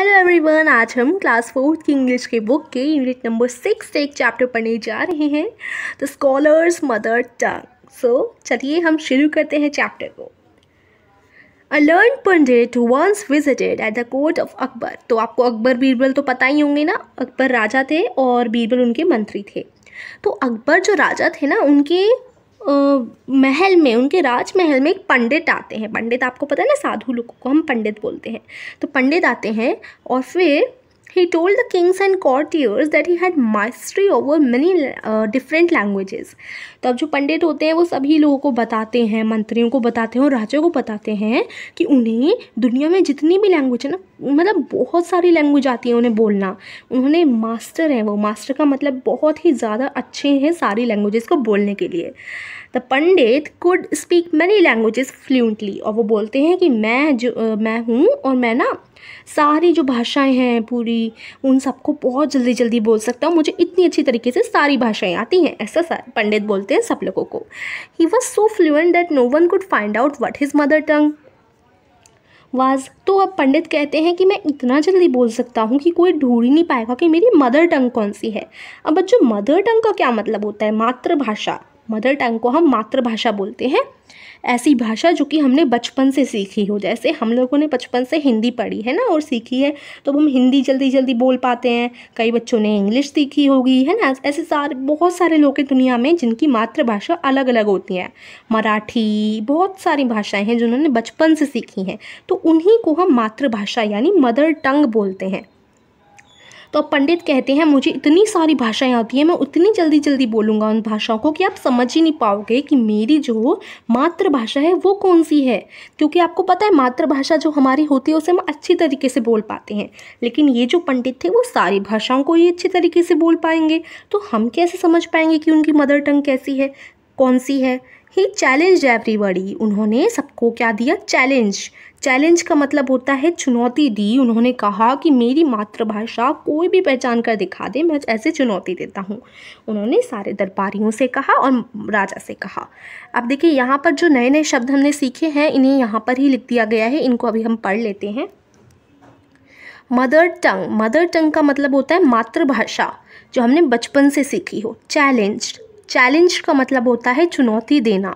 hello everyone आज हम class fourth की इंग्लिश के बुक के यूनिट नंबर सिक्स से एक चैप्टर पढ़ने जा रहे हैं the scholar's mother tongue so चलिए हम शुरू करते हैं चैप्टर को a learn pandit once visited at the court of Akbar तो आपको अकबर बीरबल तो पता ही होंगे ना अकबर राजा थे और बीरबल उनके मंत्री थे तो अकबर जो राजा थे ना उनके महल में उनके राजमहल में एक पंडित आते हैं पंडित आपको पता है ना साधु लोगों को हम पंडित बोलते हैं तो पंडित आते हैं और फिर he told the kings and courtiers that he had mastery over many different languages तो अब जो पंडित होते हैं वो सभी लोगों को बताते हैं मंत्रियों को बताते हैं और राजा को बताते हैं कि उन्हें दुनिया में जितनी भी लैंग्वेज है ना मतलब बहुत सारी लैंग्वेज आती है उन्हें बोलना उन्होंने मास्टर हैं वो मास्टर का मतलब बहुत ही ज़्यादा अच्छे हैं सारी लैंग्वेजेस को बोलने के लिए the pandit could speak many languages fluently और वो बोलते हैं कि मैं जो मैं हूँ और मैं ना सारी जो भाषाएं हैं पूरी उन सबको बहुत जल्दी जल्दी बोल सकता हूँ मुझे इतनी अच्छी तरीके से सारी भाषाएं आती हैं ऐसा पंडित बोलते हैं सब लोगों को he was so fluent that no one could find out what his mother tongue was तो अब पंडित कहते हैं कि मैं इतना जल्दी बोल सकता हूँ कि कोई ढूंढ ही नहीं पाएगा कि मेरी मदर टंग कौन सी है अब बच्चों मदर टंग का क्या मतलब होता है मातृभाषा मदर टंग को हम मातृभाषा बोलते हैं ऐसी भाषा जो कि हमने बचपन से सीखी हो जैसे हम लोगों ने बचपन से हिंदी पढ़ी है ना और सीखी है तो हम हिंदी जल्दी जल्दी बोल पाते हैं कई बच्चों ने इंग्लिश सीखी होगी है ना ऐसे सारे बहुत सारे लोग हैं दुनिया में जिनकी मातृभाषा अलग अलग होती है मराठी बहुत सारी भाषाएँ हैं जिन्होंने बचपन से सीखी हैं तो उन्हीं को हम मातृभाषा यानी मदर टंग बोलते हैं तो अब पंडित कहते हैं मुझे इतनी सारी भाषाएं आती हैं मैं उतनी जल्दी जल्दी बोलूँगा उन भाषाओं को कि आप समझ ही नहीं पाओगे कि मेरी जो मातृभाषा है वो कौन सी है क्योंकि आपको पता है मातृभाषा जो हमारी होती है उसे हम अच्छी तरीके से बोल पाते हैं लेकिन ये जो पंडित थे वो सारी भाषाओं को ही अच्छे तरीके से बोल पाएंगे तो हम कैसे समझ पाएंगे कि उनकी मदर टंग कैसी है कौन सी है ही चैलेंज एवरीबडी उन्होंने सबको क्या दिया चैलेंज चैलेंज का मतलब होता है चुनौती दी उन्होंने कहा कि मेरी मातृभाषा कोई भी पहचान कर दिखा दे मैं ऐसे चुनौती देता हूँ उन्होंने सारे दरबारियों से कहा और राजा से कहा अब देखिए यहाँ पर जो नए नए शब्द हमने सीखे हैं इन्हें यहाँ पर ही लिख दिया गया है इनको अभी हम पढ़ लेते हैं मदर टंग मदर टंग का मतलब होता है मातृभाषा जो हमने बचपन से सीखी हो चैलेंज चैलेंज का मतलब होता है चुनौती देना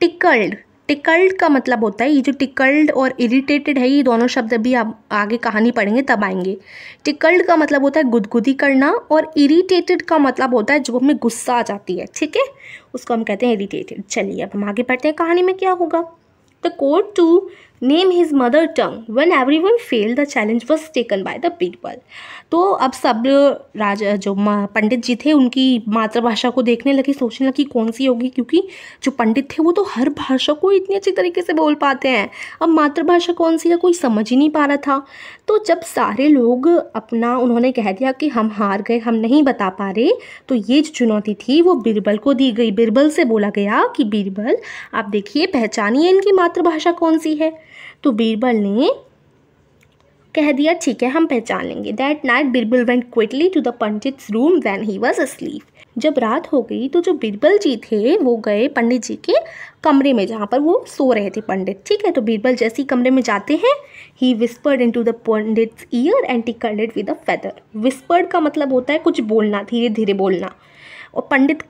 टिकल्ड टिकल्ड का मतलब होता है ये जो टिकल्ड और इरिटेटेड है ये दोनों शब्द अभी आप आगे कहानी पढ़ेंगे तब आएंगे टिकल्ड का मतलब होता है गुदगुदी करना और इरिटेटेड का मतलब होता है जो हमें गुस्सा आ जाती है ठीक है उसको हम कहते हैं इरिटेटेड चलिए अब हम आगे पढ़ते हैं कहानी में क्या होगा the court to name his mother tongue one every one fail the challenge was taken by the people तो अब सब राजा जो पंडित जी थे उनकी मातृभाषा को देखने लगे सोचने लगी कौन सी होगी क्योंकि जो पंडित थे वो तो हर भाषा को इतनी अच्छी तरीके से बोल पाते हैं अब मातृभाषा कौन सी है कोई समझ ही नहीं पा रहा था तो जब सारे लोग अपना उन्होंने कह दिया कि हम हार गए हम नहीं बता पा रहे तो ये जो चुनौती थी वो बीरबल को दी गई बीरबल से बोला गया कि बीरबल आप देखिए पहचानिए इनकी मातृभाषा कौन सी है तो बीरबल ने कह दिया ठीक है हम पहचान लेंगे that night Birbal went quickly to the pandit room when he was asleep जब रात हो गई तो जो बीरबल जी थे वो गए पंडित जी के कमरे में जहाँ पर वो सो रहे थे पंडित ठीक है तो बीरबल जैसे ही कमरे में जाते हैं he whispered into the pandit ear and handed with a feather whispered का मतलब होता है कुछ बोलना धीरे धीरे बोलना और पंडित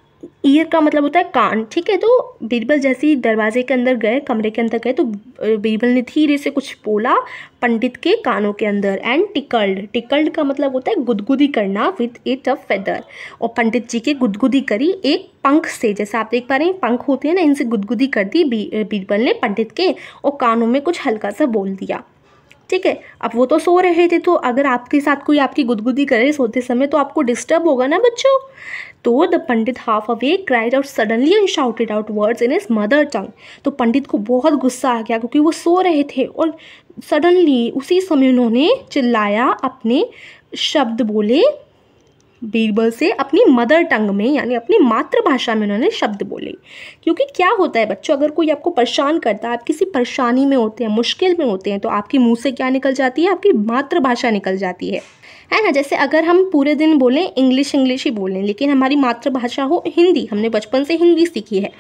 ईयर का मतलब होता है कान ठीक है तो बीरबल जैसे ही दरवाजे के अंदर गए कमरे के अंदर गए तो बीरबल ने धीरे से कुछ बोला पंडित के कानों के अंदर एंड टिकल्ड टिकल्ड का मतलब होता है गुदगुदी करना विद ए टफ फेदर और पंडित जी के गुदगुदी करी एक पंख से जैसे आप देख पा रहे हैं पंख होते हैं ना इनसे गुदगुदी कर दी बीरबल ने पंडित के और कानों में कुछ हल्का सा बोल दिया ठीक है अब वो तो सो रहे थे तो अगर आपके साथ कोई आपकी गुदगुदी करे सोते समय तो आपको डिस्टर्ब होगा ना बच्चों तो the pandit half away cried out suddenly and shouted out words in his mother tongue तो पंडित को बहुत गुस्सा आ गया क्योंकि वो सो रहे थे और सडनली उसी समय उन्होंने चिल्लाया अपने शब्द बोले बीरबल से अपनी मदर टंग में यानी अपनी मातृभाषा में उन्होंने शब्द बोले क्योंकि क्या होता है बच्चों अगर कोई आपको परेशान करता है आप किसी परेशानी में होते हैं मुश्किल में होते हैं तो आपके मुंह से क्या निकल जाती है आपकी मातृभाषा निकल जाती है है ना जैसे अगर हम पूरे दिन बोलें इंग्लिश इंग्लिश ही बोलें लेकिन हमारी मातृभाषा हो हिंदी हमने बचपन से हिंदी सीखी है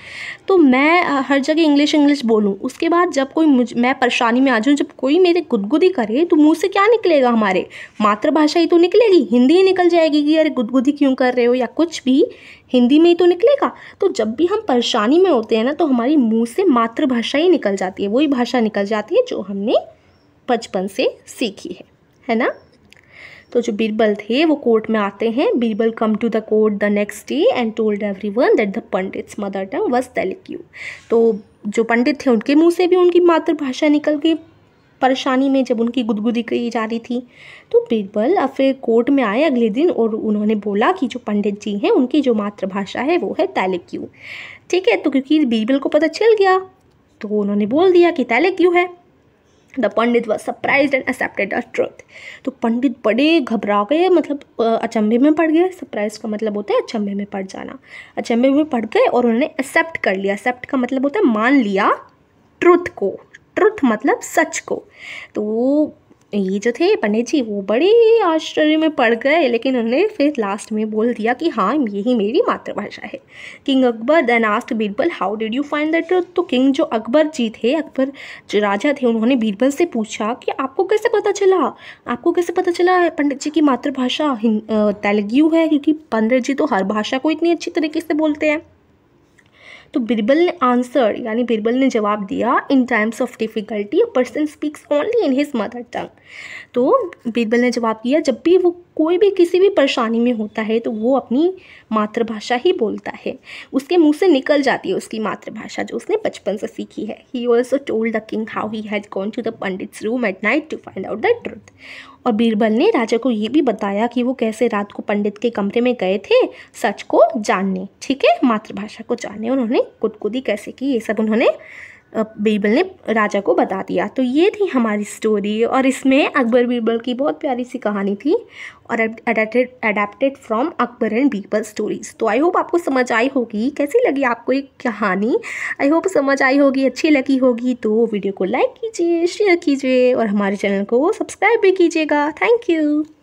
तो मैं हर जगह इंग्लिश इंग्लिश बोलूँ उसके बाद जब कोई मुझ मैं परेशानी में आ जाऊँ जब कोई मेरे गुदगुदी करे तो मुँह से क्या निकलेगा हमारे मातृभाषा ही तो निकलेगी हिंदी ही निकल जाएगी कि अरे गुदगुदी क्यों कर रहे हो या कुछ भी हिंदी में ही तो निकलेगा तो जब भी हम परेशानी में होते हैं ना तो हमारी मुँह से मातृभाषा ही निकल जाती है वही भाषा निकल जाती है जो हमने बचपन से सीखी है है ना तो जो बीरबल थे वो कोर्ट में आते हैं Birbal come to the court the next day and told every one that the pandit's mother tongue was Telugu तो जो पंडित थे उनके मुंह से भी उनकी मातृभाषा निकल गई परेशानी में जब उनकी गुदगुदी की जा रही थी तो बीरबल अब फिर कोर्ट में आए अगले दिन और उन्होंने बोला कि जो पंडित जी हैं उनकी जो मातृभाषा है वो है तेलक्यू ठीक है तो क्योंकि बीरबल को पता चल गया तो उन्होंने बोल दिया कि तेलक्यू है the pandit was surprise and accepted the truth तो पंडित बड़े घबरा गए मतलब अचंभे में पड़ गए सरप्राइज का मतलब होता है अचंभे में पड़ जाना अचंभे में पड़ गए और उन्होंने एक्सेप्ट कर लिया एक्सेप्ट का मतलब होता है मान लिया ट्रुथ को ट्रुथ मतलब सच को तो ये जो थे पंडित जी वो बड़े आश्चर्य में पड़ गए लेकिन उन्होंने फिर लास्ट में बोल दिया कि हाँ यही मेरी मातृभाषा है king Akbar then asked Birbal how did you find that तो किंग जो अकबर जी थे अकबर जो राजा थे उन्होंने बीरबल से पूछा कि आपको कैसे पता चला आपको कैसे पता चला पंडित जी की मातृभाषा तेलुगु है क्योंकि पंडित जी तो हर भाषा को इतनी अच्छी तरीके से बोलते हैं तो बिरबल ने आंसर यानी बिरबल ने जवाब दिया in times of difficulty person speaks only in his mother tongue तो बिरबल ने जवाब दिया जब भी वो कोई भी किसी भी परेशानी में होता है तो वो अपनी मातृभाषा ही बोलता है उसके मुंह से निकल जाती है उसकी मातृभाषा जो उसने बचपन से सीखी है he also told the king how he has gone to the pandit's room at night to find out the truth और बीरबल ने राजा को ये भी बताया कि वो कैसे रात को पंडित के कमरे में गए थे सच को जानने ठीक है मातृभाषा को जानने उन्होंने कुदकुदी कैसे की ये सब उन्होंने बीरबल ने राजा को बता दिया तो ये थी हमारी स्टोरी और इसमें अकबर बीरबल की बहुत प्यारी सी कहानी थी और adapted adapted from Akbar and Birbal stories तो आई होप आपको समझ आई होगी कैसी लगी आपको ये कहानी आई होप समझ आई होगी अच्छी लगी होगी तो वीडियो को लाइक कीजिए शेयर कीजिए और हमारे चैनल को सब्सक्राइब भी कीजिएगा थैंक यू